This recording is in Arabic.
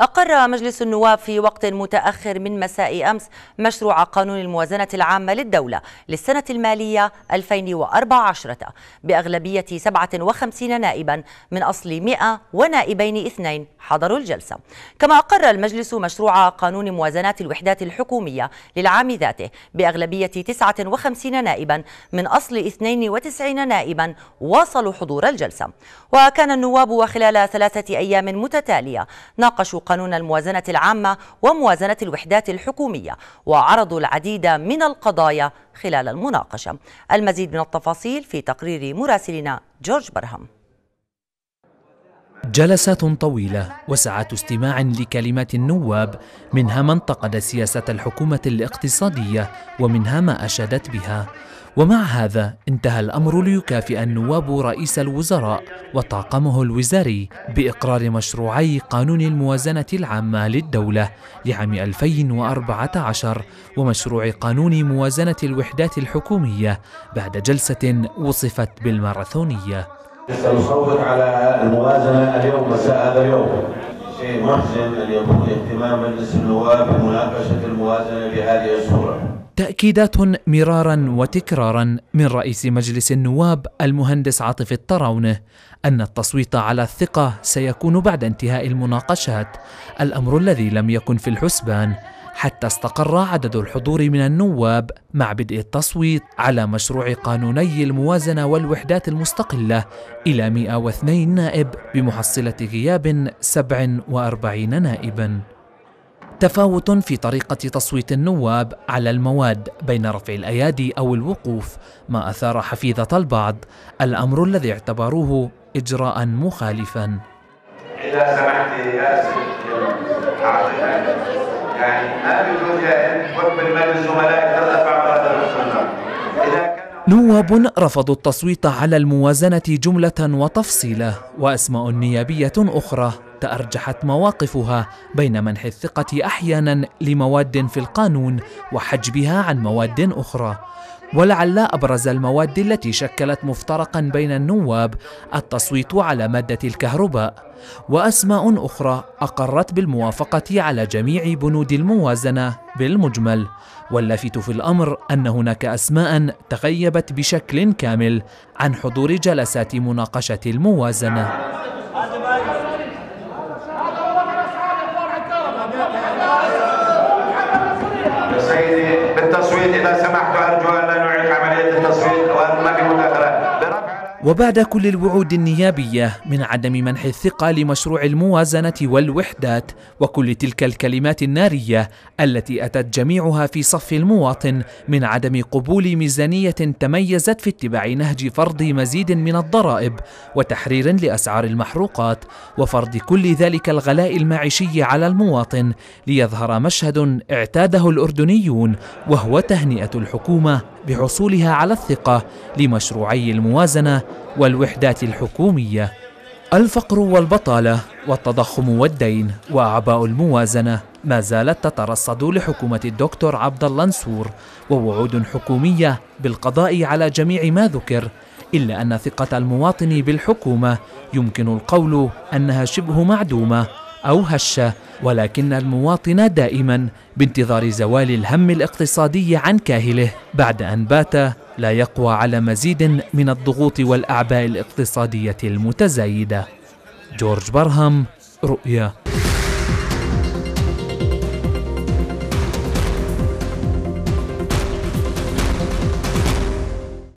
أقر مجلس النواب في وقت متأخر من مساء أمس مشروع قانون الموازنة العامة للدولة للسنة المالية 2014 بأغلبية 57 نائبا من أصل 100 ونائبين اثنين حضروا الجلسة كما أقر المجلس مشروع قانون موازنات الوحدات الحكومية للعام ذاته بأغلبية 59 نائبا من أصل 92 نائبا واصلوا حضور الجلسة وكان النواب وخلال ثلاثة أيام متتالية ناقشوا قانون الموازنة العامة وموازنة الوحدات الحكومية وعرضوا العديد من القضايا خلال المناقشة المزيد من التفاصيل في تقرير مراسلنا جورج برهم جلسات طويلة وساعات استماع لكلمات النواب منها من انتقد سياسة الحكومة الاقتصادية ومنها ما أشادت بها ومع هذا انتهى الأمر ليكافئ النواب رئيس الوزراء وطاقمه الوزاري بإقرار مشروعي قانون الموازنة العامة للدولة لعام 2014 ومشروع قانون موازنة الوحدات الحكومية بعد جلسة وصفت بالماراثونية سيصوت على الموازنة اليوم مساء هذا اليوم شيء محزن أن يكون اهتمام مجلس النواب بمناقشة الموازنة بهذه الصورة تأكيدات مرارا وتكرارا من رئيس مجلس النواب المهندس عاطف الطراونه أن التصويت على الثقة سيكون بعد انتهاء المناقشات الأمر الذي لم يكن في الحسبان حتى استقر عدد الحضور من النواب مع بدء التصويت على مشروع قانوني الموازنة والوحدات المستقلة إلى 102 نائب بمحصلة غياب 47 نائباً تفاوت في طريقة تصويت النواب على المواد بين رفع الأيادي أو الوقوف ما أثار حفيظة البعض الأمر الذي اعتبروه إجراء مخالفا إذا سمحت يا يعني نواب رفضوا التصويت على الموازنة جملة وتفصيله وأسماء نيابية أخرى تأرجحت مواقفها بين منح الثقة أحيانا لمواد في القانون وحجبها عن مواد أخرى ولعل أبرز المواد التي شكلت مفترقا بين النواب التصويت على مادة الكهرباء وأسماء أخرى أقرت بالموافقة على جميع بنود الموازنة بالمجمل واللافت في الأمر أن هناك أسماء تغيبت بشكل كامل عن حضور جلسات مناقشة الموازنة وبعد كل الوعود النيابية من عدم منح الثقة لمشروع الموازنة والوحدات وكل تلك الكلمات النارية التي أتت جميعها في صف المواطن من عدم قبول ميزانية تميزت في اتباع نهج فرض مزيد من الضرائب وتحرير لأسعار المحروقات وفرض كل ذلك الغلاء المعيشي على المواطن ليظهر مشهد اعتاده الأردنيون وهو تهنئة الحكومة بحصولها على الثقة لمشروعي الموازنة والوحدات الحكومية الفقر والبطالة والتضخم والدين وأعباء الموازنة ما زالت تترصد لحكومة الدكتور عبد الله نسور ووعود حكومية بالقضاء على جميع ما ذكر إلا أن ثقة المواطن بالحكومة يمكن القول أنها شبه معدومة أو هشة ولكن المواطن دائما بانتظار زوال الهم الاقتصادي عن كاهله بعد أن بات لا يقوى على مزيد من الضغوط والأعباء الاقتصادية المتزايدة جورج برهم رؤيا